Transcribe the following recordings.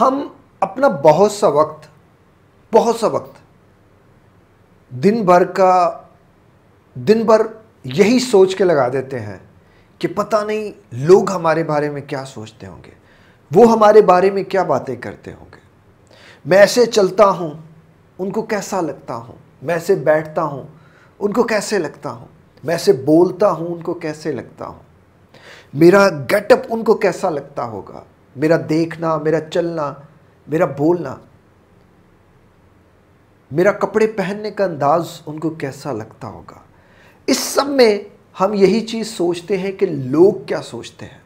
हम अपना बहुत सा वक्त बहुत सा वक्त दिन भर का दिन भर यही सोच के लगा देते हैं कि पता नहीं लोग हमारे बारे में क्या सोचते होंगे वो हमारे बारे में क्या बातें करते होंगे मैं ऐसे चलता हूँ उनको कैसा लगता हूँ मैं ऐसे बैठता हूँ उनको कैसे लगता हूँ मैं ऐसे बोलता हूँ उनको कैसे लगता हूँ मेरा गेटअप उनको कैसा लगता होगा मेरा देखना मेरा चलना मेरा बोलना मेरा कपड़े पहनने का अंदाज उनको कैसा लगता होगा इस सब में हम यही चीज़ सोचते हैं कि लोग क्या सोचते हैं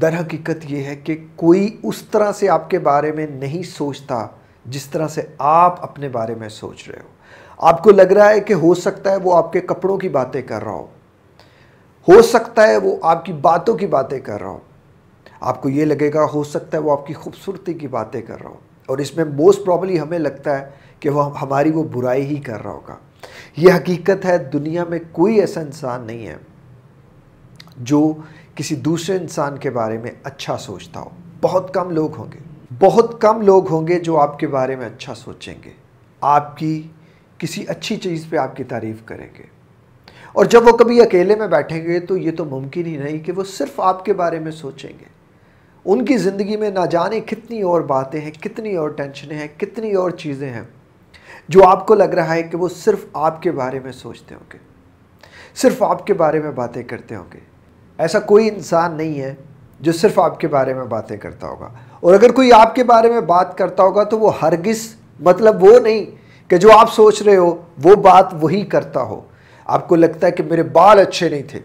दर हकीकत यह है कि कोई उस तरह से आपके बारे में नहीं सोचता जिस तरह से आप अपने बारे में सोच रहे हो आपको लग रहा है कि हो सकता है वो आपके कपड़ों की बातें कर रहा हो हो सकता है वो आपकी बातों की बातें कर रहा हो आपको ये लगेगा हो सकता है वो आपकी खूबसूरती की बातें कर रहा हो और इसमें मोस्ट प्रॉब्ली हमें लगता है कि वह हमारी वो बुराई ही कर रहा होगा ये हकीकत है दुनिया में कोई ऐसा इंसान नहीं है जो किसी दूसरे इंसान के बारे में अच्छा सोचता हो बहुत कम लोग होंगे बहुत कम लोग होंगे जो आपके बारे में अच्छा सोचेंगे आपकी किसी अच्छी चीज़ पे आपकी तारीफ़ करेंगे और जब वो कभी अकेले में बैठेंगे तो ये तो मुमकिन ही नहीं कि वो सिर्फ आपके बारे में सोचेंगे उनकी ज़िंदगी में ना जाने कितनी और बातें हैं कितनी और टेंशनें हैं कितनी और चीज़ें हैं जो आपको लग रहा है कि वो सिर्फ आपके बारे में सोचते होंगे सिर्फ आपके बारे में बातें करते होंगे ऐसा कोई इंसान नहीं है जो सिर्फ आपके बारे में बातें करता होगा और अगर कोई आपके बारे में बात करता होगा तो वो हरगिस मतलब वो नहीं कि जो आप सोच रहे हो वो बात वही करता हो आपको लगता है कि मेरे बाल अच्छे नहीं थे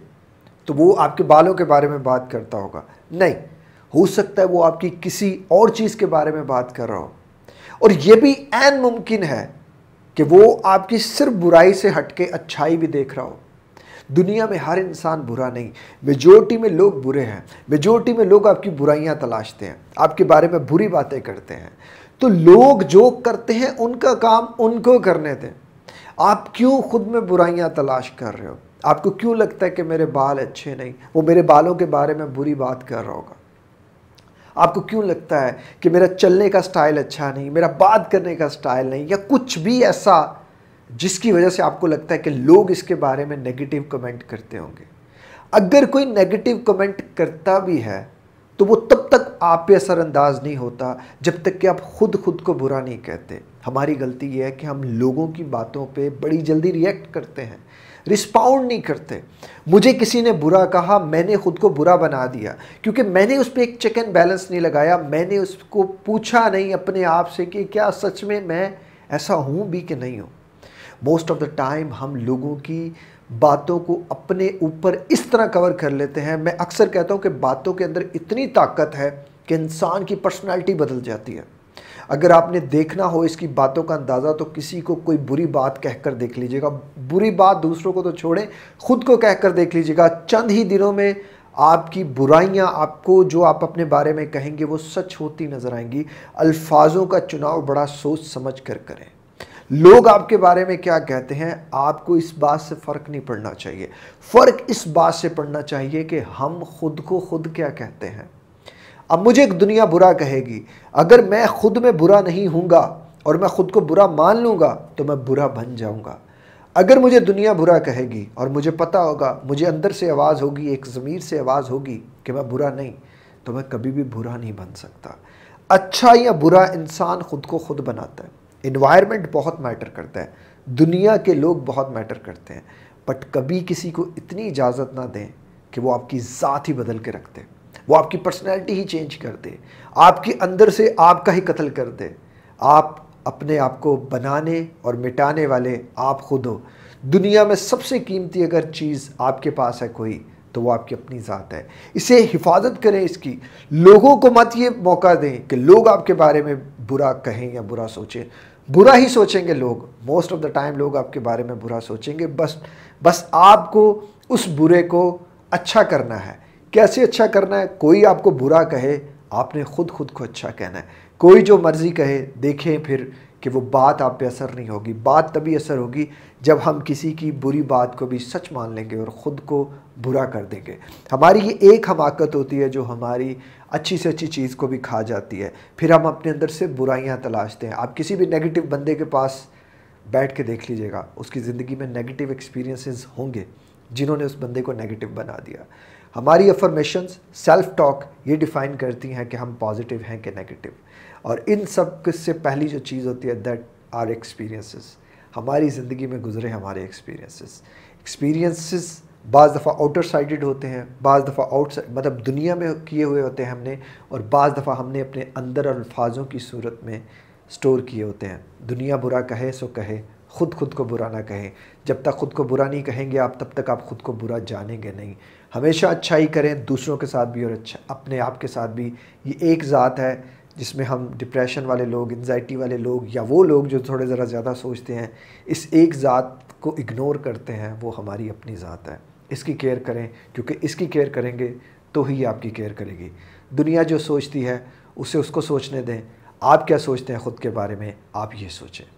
तो वो आपके बालों के बारे में बात करता होगा नहीं हो सकता है वो आपकी किसी और चीज़ के बारे में बात कर रहा हो और ये भी एन मुमकिन है कि वो आपकी सिर्फ बुराई से हटके अच्छाई भी देख रहा हो दुनिया में हर इंसान बुरा नहीं मेजोरिटी में लोग बुरे हैं मेजोरिटी में लोग आपकी बुराइयां तलाशते हैं आपके बारे में बुरी बातें करते हैं तो लोग जो करते हैं उनका काम उनको करने दें आप क्यों खुद में बुराइयां तलाश कर रहे हो आपको क्यों लगता है कि मेरे बाल अच्छे नहीं वो मेरे बालों के बारे में बुरी बात कर रहा होगा आपको क्यों लगता है कि मेरा चलने का स्टाइल अच्छा नहीं मेरा बात करने का स्टाइल नहीं या कुछ भी ऐसा जिसकी वजह से आपको लगता है कि लोग इसके बारे में नेगेटिव कमेंट करते होंगे अगर कोई नेगेटिव कमेंट करता भी है तो वो तब तक आप पे असरअंदाज नहीं होता जब तक कि आप खुद खुद को बुरा नहीं कहते हमारी गलती ये है कि हम लोगों की बातों पे बड़ी जल्दी रिएक्ट करते हैं रिस्पॉन्ड नहीं करते मुझे किसी ने बुरा कहा मैंने खुद को बुरा बना दिया क्योंकि मैंने उस पर एक चेक एंड बैलेंस नहीं लगाया मैंने उसको पूछा नहीं अपने आप से कि क्या सच में मैं ऐसा हूँ भी कि नहीं हूँ मोस्ट ऑफ द टाइम हम लोगों की बातों को अपने ऊपर इस तरह कवर कर लेते हैं मैं अक्सर कहता हूँ कि बातों के अंदर इतनी ताकत है कि इंसान की पर्सनैलिटी बदल जाती है अगर आपने देखना हो इसकी बातों का अंदाज़ा तो किसी को कोई बुरी बात कहकर देख लीजिएगा बुरी बात दूसरों को तो छोड़ें खुद को कहकर देख लीजिएगा चंद ही दिनों में आपकी बुराइयां आपको जो आप अपने बारे में कहेंगे वो सच होती नज़र आएंगी अल्फाजों का चुनाव बड़ा सोच समझ कर करें लोग आपके बारे में क्या कहते हैं आपको इस बात से फ़र्क नहीं पड़ना चाहिए फ़र्क इस बात से पड़ना चाहिए कि हम खुद को खुद क्या कहते हैं अब मुझे एक दुनिया बुरा कहेगी अगर मैं खुद में बुरा नहीं हूँगा और मैं ख़ुद को बुरा मान लूँगा तो मैं बुरा बन जाऊँगा अगर मुझे दुनिया बुरा कहेगी और मुझे पता होगा मुझे अंदर से आवाज़ होगी एक ज़मीर से आवाज़ होगी कि मैं बुरा नहीं तो मैं कभी भी बुरा नहीं बन सकता अच्छा या बुरा इंसान ख़ुद को खुद बनाता है इन्वायरमेंट बहुत मैटर करता है दुनिया के लोग बहुत मैटर करते हैं बट कभी किसी को इतनी इजाज़त ना दें कि वो आपकी ज़ात ही बदल के रखते हैं वो आपकी पर्सनैलिटी ही चेंज कर दे आपके अंदर से आपका ही कत्ल कर दे आप अपने आप को बनाने और मिटाने वाले आप खुद हो दुनिया में सबसे कीमती अगर चीज़ आपके पास है कोई तो वो आपकी अपनी ज़ात है इसे हिफाजत करें इसकी लोगों को मत ये मौका दें कि लोग आपके बारे में बुरा कहें या बुरा सोचें बुरा ही सोचेंगे लोग मोस्ट ऑफ द टाइम लोग आपके बारे में बुरा सोचेंगे बस बस आपको उस बुरे को अच्छा करना है कैसे अच्छा करना है कोई आपको बुरा कहे आपने खुद खुद को अच्छा कहना है कोई जो मर्ज़ी कहे देखें फिर कि वो बात आप पे असर नहीं होगी बात तभी असर होगी जब हम किसी की बुरी बात को भी सच मान लेंगे और ख़ुद को बुरा कर देंगे हमारी ये एक हमाकत होती है जो हमारी अच्छी से अच्छी चीज़ को भी खा जाती है फिर हम अपने अंदर से बुराइयाँ तलाशते हैं आप किसी भी नेगेटिव बंदे के पास बैठ के देख लीजिएगा उसकी ज़िंदगी में नेगेटिव एक्सपीरियंसिस होंगे जिन्होंने उस बंदे को नेगेटिव बना दिया हमारी अफर्मेशंस सेल्फ टॉक ये डिफाइन करती हैं कि हम पॉजिटिव हैं कि नेगेटिव और इन सब से पहली जो चीज़ होती है दैट आर एक्सपीरियंसेस हमारी ज़िंदगी में गुजरे हमारे एक्सपीरियंसेस एक्सपीरियंसेस बाज़ दफ़ा आउटर साइडेड होते हैं बाज़ दफ़ा आउट मतलब दुनिया में किए हुए होते हैं हमने और बाज़ दफ़ा हमने अपने अंदर और अल्फाजों की सूरत में स्टोर किए होते हैं दुनिया बुरा कहे सो कहे ख़ुद खुद को बुरा ना कहें जब तक ख़ुद को बुरा नहीं कहेंगे आप तब तक आप ख़ुद को बुरा जानेंगे नहीं हमेशा अच्छा ही करें दूसरों के साथ भी और अच्छा अपने आप के साथ भी ये एक ज़ात है जिसमें हम डिप्रेशन वाले लोग एनजाइटी वाले लोग या वो लोग जो थोड़े ज़रा ज़्यादा सोचते हैं इस एक ज़ात को इग्नोर करते हैं वो हमारी अपनी ज़ात है इसकी केयर करें क्योंकि इसकी केयर करेंगे तो ही आपकी केयर करेगी दुनिया जो सोचती है उसे उसको सोचने दें आप क्या सोचते हैं ख़ुद के बारे में आप ये सोचें